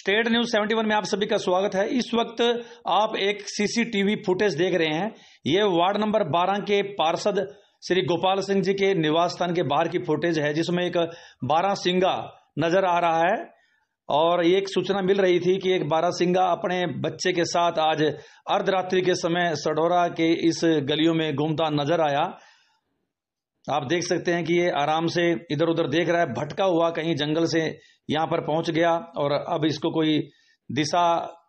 State news 71 में आप सभी का स्वागत है इस वक्त आप एक सीसीटीवी फुटेज देख रहे हैं ये वार्ड नंबर 12 के पार्षद श्री गोपाल सिंह जी के निवास स्थान के बाहर की फुटेज है जिसमें एक बारह सिंगा नजर आ रहा है और एक सूचना मिल रही थी कि एक बारह सिंगा अपने बच्चे के साथ आज अर्धरात्रि के समय सडोरा के इस गलियों में घूमता नजर आया आप देख सकते हैं कि ये आराम से इधर उधर देख रहा है भटका हुआ कहीं जंगल से यहां पर पहुंच गया और अब इसको कोई दिशा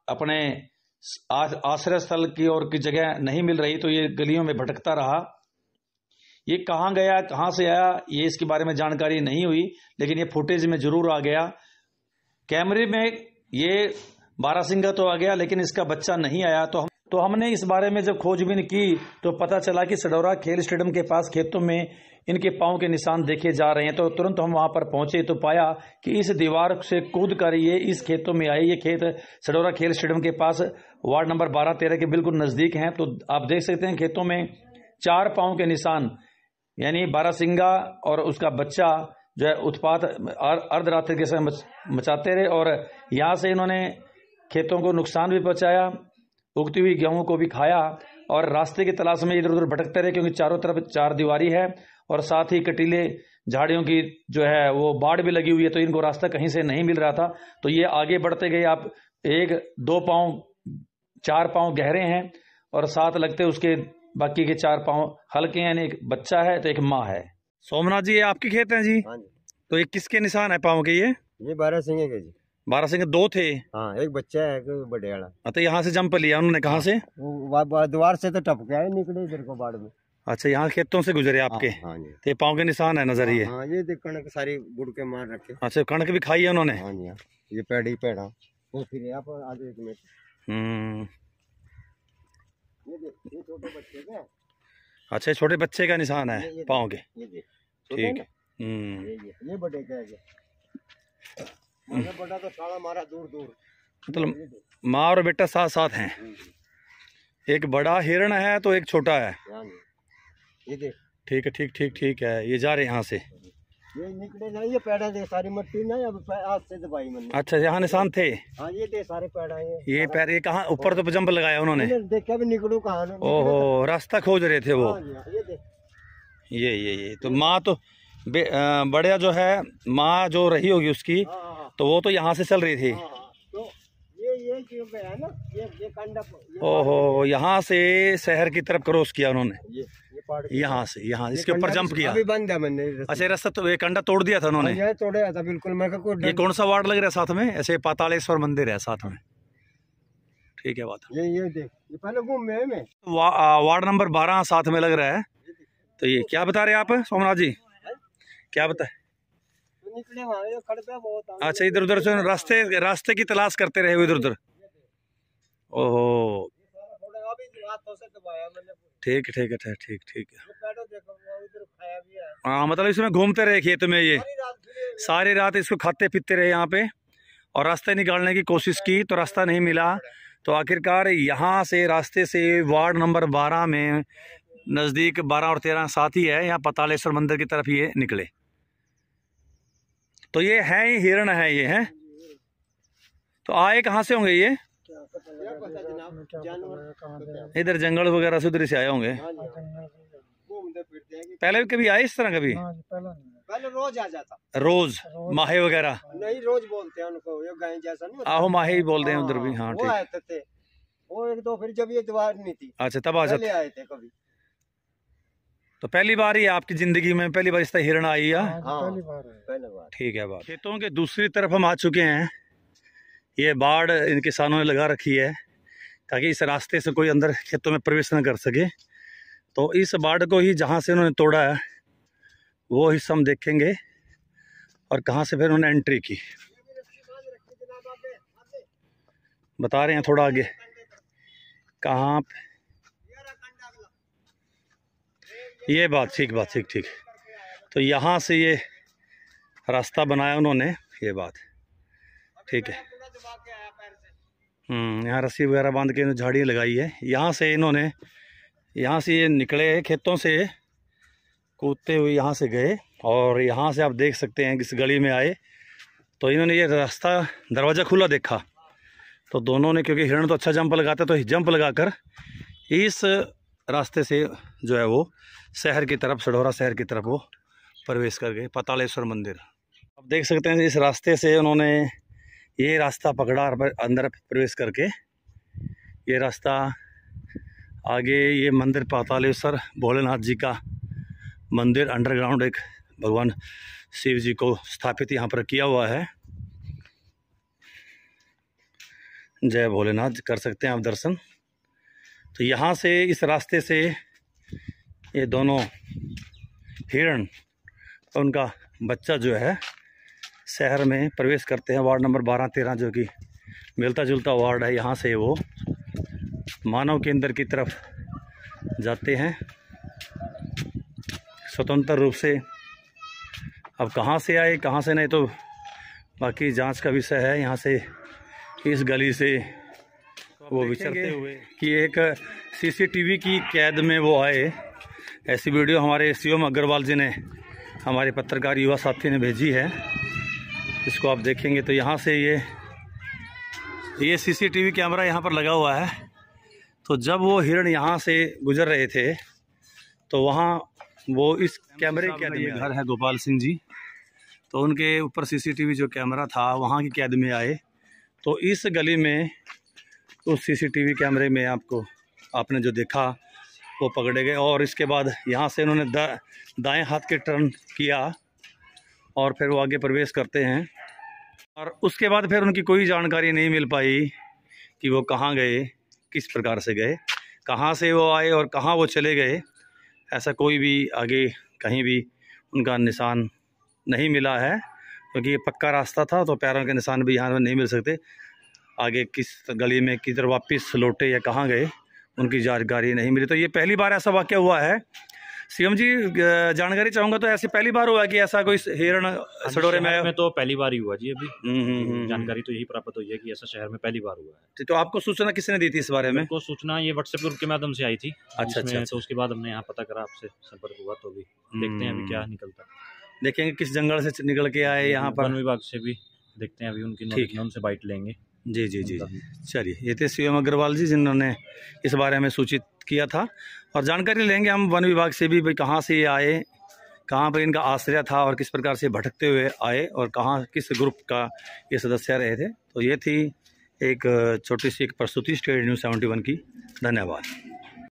अपने आश्रय स्थल की और की जगह नहीं मिल रही तो ये गलियों में भटकता रहा ये कहा गया कहां से आया ये इसके बारे में जानकारी नहीं हुई लेकिन ये फुटेज में जरूर आ गया कैमरे में ये बारा सिंह तो आ गया लेकिन इसका बच्चा नहीं आया तो हम तो हमने इस बारे में जब खोजबीन की तो पता चला कि सडौरा खेल स्टेडियम के पास खेतों में इनके पाँव के निशान देखे जा रहे हैं तो तुरंत हम वहाँ पर पहुंचे तो पाया कि इस दीवार से कूद कर ये इस खेतों में आए ये खेत सडौरा खेल स्टेडियम के पास वार्ड नंबर बारह तेरह के बिल्कुल नज़दीक हैं तो आप देख सकते हैं खेतों में चार पाँव के निशान यानी सिंगा और उसका बच्चा जो है उत्पात अर्धरात्रि के समय मचाते रहे और यहाँ से इन्होंने खेतों को नुकसान भी पहुँचाया उगती हुई गेहूं को भी खाया और रास्ते की तलाश में इधर उधर भटकते रहे क्योंकि चारों तरफ चार दीवारी है और साथ ही कटीले झाड़ियों की जो है वो बाढ़ भी लगी हुई है तो इनको रास्ता कहीं से नहीं मिल रहा था तो ये आगे बढ़ते गए आप एक दो पाँव चार पाँव गहरे हैं और साथ लगते उसके बाकी के चार पाँव हल्के हैं एक बच्चा है तो एक माँ है सोमनाथ जी ये आपके खेत हैं जी हाँ तो ये किसके निशान है पाँव के ये ये बारह सिंह के जी बारह सिंह दो थे हाँ एक बच्चा है एक बड़े वाला अच्छा यहाँ से जंप लिया उन्होंने कहा हाँ, से द्वार से तो टपके आए निकले इधर को बाढ़ में अच्छा यहाँ खेतों से गुजरे हाँ, आपके हाँ जी ते तो पाँव के निशान है नजर ये हाँ ये तो कणक सारी गुड़ के मार रखे अच्छा कणक भी खाई है उन्होंने हाँ जी ये पेड़ ही पेड़ा वो फिर आप आज एक मिनट हम्म। ये अच्छा छोटे बच्चे का निशान है पाँव के ठीक है हम्म। ये बड़े का है तो मतलब माँ और बेटा साथ साथ हैं एक बड़ा हिरण है तो एक छोटा है ठीक है ठीक ठीक ठीक है ये जा रहे यहाँ से ये निकले ये पैड़ा दे सारी मट्टी ना अब आज से दबाई मैंने अच्छा यहाँ निशान थे हाँ ये दे सारे पैड़ा ये ये हाँ। पैर ये कहाँ ऊपर तो जंप लगाया उन्होंने देखा भी निकलू कहाँ ओहो रास्ता खोज रहे थे वो हाँ हाँ, ये ये ये तो माँ तो बड़े जो है माँ जो रही होगी उसकी तो वो तो यहाँ से चल रही थी हाँ, हाँ। तो ओहो यहाँ से शहर की तरफ क्रॉस किया उन्होंने यहाँ से यहाँ इसके ऊपर जंप किया अभी बंद है मैंने अच्छा रास्ता तो एक अंडा तोड़ दिया था उन्होंने हाँ, तोड़ा था बिल्कुल मैं ये कौन सा वार्ड लग रहा है साथ में ऐसे पातालेश्वर मंदिर है साथ में ठीक है बात ये ये देख पहले घूम वार्ड नंबर बारह साथ में लग रहा है तो ये क्या बता रहे आप सोमनाथ जी क्या बता अच्छा इधर उधर से रास्ते रास्ते की तलाश करते रहे इधर उधर ओहो ठीक ठीक है ठीक ठीक है हाँ मतलब इसमें घूमते रहे खेत में ये सारी रात इसको खाते पीते रहे यहाँ पे और रास्ते निकालने की कोशिश की तो रास्ता नहीं मिला तो आखिरकार यहाँ से रास्ते से वार्ड नंबर बारह में नज़दीक बारह और तेरह साथ ही है यहाँ पतालेश्वर मंदिर की तरफ ये निकले तो ये है ही हिरण है ये है तो आए कहाँ से होंगे ये इधर जंगल वगैरह से उधर से आए होंगे पहले भी कभी आए इस तरह कभी हाँ पहले रोज आ जाता रोज माहे वगैरह नहीं रोज बोलते हैं उनको ये गाय जैसा नहीं आहो माहे ही बोलते हैं उधर भी हाँ, हाँ ठीक वो आए थे वो एक दो फिर जब ये दीवार नहीं थी अच्छा तब आ जाते आए थे कभी तो पहली बार ही आपकी जिंदगी में पहली बार इस तरह हिरण आई है हाँ, तो ठीक है बात खेतों के दूसरी तरफ हम आ चुके हैं ये बाढ़ इन किसानों ने लगा रखी है ताकि इस रास्ते से कोई अंदर खेतों में प्रवेश न कर सके तो इस बाढ़ को ही जहाँ से उन्होंने तोड़ा है वो हिस्सा हम देखेंगे और कहाँ से फिर उन्होंने एंट्री की बता रहे हैं थोड़ा आगे कहाँ ये बात ठीक बात ठीक ठीक तो यहाँ से ये रास्ता बनाया उन्होंने ये बात ठीक है हम्म, यहाँ रस्सी वगैरह बांध के झाड़ियाँ लगाई है यहाँ से इन्होंने यहाँ से ये निकले खेतों से कूदते हुए यहाँ से गए और यहाँ से आप देख सकते हैं किस गली में आए तो इन्होंने ये रास्ता दरवाज़ा खुला देखा तो दोनों ने क्योंकि हिरण तो अच्छा जंप लगाता तो जंप लगाकर इस रास्ते से जो है वो शहर की तरफ सढ़ौरा शहर की तरफ वो प्रवेश कर गए पतालेश्वर मंदिर आप देख सकते हैं इस रास्ते से उन्होंने ये रास्ता पकड़ा अंदर प्रवेश करके ये रास्ता आगे ये मंदिर पतालेश्वर भोलेनाथ जी का मंदिर अंडरग्राउंड एक भगवान शिव जी को स्थापित यहाँ पर किया हुआ है जय भोलेनाथ कर सकते हैं आप दर्शन तो यहाँ से इस रास्ते से ये दोनों हिरण और उनका बच्चा जो है शहर में प्रवेश करते हैं वार्ड नंबर बारह तेरह जो कि मिलता जुलता वार्ड है यहाँ से वो मानव केंद्र की तरफ जाते हैं स्वतंत्र रूप से अब कहाँ से आए कहाँ से नहीं तो बाकी जांच का विषय है यहाँ से इस गली से वो विचरते हुए कि एक सीसीटीवी की कैद में वो आए ऐसी वीडियो हमारे सी अग्रवाल जी ने हमारे पत्रकार युवा साथी ने भेजी है इसको आप देखेंगे तो यहाँ से ये ये सीसीटीवी कैमरा यहाँ पर लगा हुआ है तो जब वो हिरण यहाँ से गुजर रहे थे तो वहाँ वो इस कैमरे के लिए घर है गोपाल सिंह जी तो उनके ऊपर सीसीटीवी जो कैमरा था वहाँ की कैद में आए तो इस गली में तो सीसीटीवी कैमरे में आपको आपने जो देखा वो पकड़े गए और इसके बाद यहाँ से इन्होंने दा, दाएं हाथ के टर्न किया और फिर वो आगे प्रवेश करते हैं और उसके बाद फिर उनकी कोई जानकारी नहीं मिल पाई कि वो कहाँ गए किस प्रकार से गए कहाँ से वो आए और कहाँ वो चले गए ऐसा कोई भी आगे कहीं भी उनका निशान नहीं मिला है क्योंकि ये पक्का रास्ता था तो पैरों के निशान भी यहाँ नहीं मिल सकते आगे किस गली में किधर वापस लौटे या कहाँ गए उनकी जानकारी नहीं मिली तो ये पहली बार ऐसा वाक्य हुआ है सीएम जी जानकारी चाहूंगा तो ऐसे पहली बार हुआ कि ऐसा कोई हिरण हाँ सडोरे में, में तो पहली बार ही हुआ जी अभी हम्म, हम्म, हम्म, जानकारी तो यही प्राप्त हुई है कि ऐसा शहर में पहली बार हुआ है तो, तो आपको सूचना किसने दी थी इस बारे में को सूचना ये व्हाट्सएप ग्रुप के माध्यम से आई थी अच्छा अच्छा, अच्छा तो उसके बाद हमने यहाँ पता करा आपसे संपर्क हुआ तो अभी देखते हैं अभी क्या निकलता देखेंगे किस जंगल से निकल के आए यहाँ पर विभाग से भी देखते हैं अभी उनकी उनसे बाइट लेंगे जी जी जी मतलब जी चलिए ये थे सीएम अग्रवाल जी जिन्होंने इस बारे में सूचित किया था और जानकारी लेंगे हम वन विभाग से भी भाई कहाँ से ये आए कहाँ पर इनका आश्रय था और किस प्रकार से भटकते हुए आए और कहाँ किस ग्रुप का ये सदस्य रहे थे तो ये थी एक छोटी सी एक प्रस्तुति स्टेट न्यूज़ सेवेंटी वन की धन्यवाद